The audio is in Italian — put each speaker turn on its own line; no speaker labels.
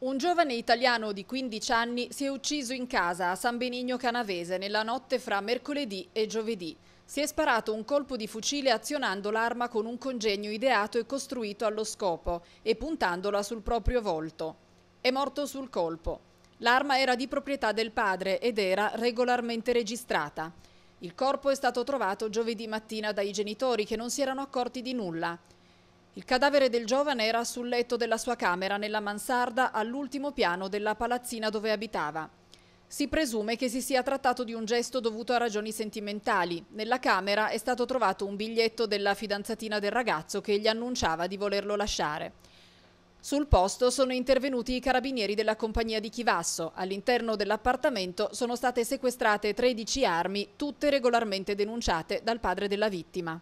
Un giovane italiano di 15 anni si è ucciso in casa a San Benigno Canavese nella notte fra mercoledì e giovedì. Si è sparato un colpo di fucile azionando l'arma con un congegno ideato e costruito allo scopo e puntandola sul proprio volto. È morto sul colpo. L'arma era di proprietà del padre ed era regolarmente registrata. Il corpo è stato trovato giovedì mattina dai genitori che non si erano accorti di nulla. Il cadavere del giovane era sul letto della sua camera nella mansarda all'ultimo piano della palazzina dove abitava. Si presume che si sia trattato di un gesto dovuto a ragioni sentimentali. Nella camera è stato trovato un biglietto della fidanzatina del ragazzo che gli annunciava di volerlo lasciare. Sul posto sono intervenuti i carabinieri della compagnia di Chivasso. All'interno dell'appartamento sono state sequestrate 13 armi, tutte regolarmente denunciate dal padre della vittima.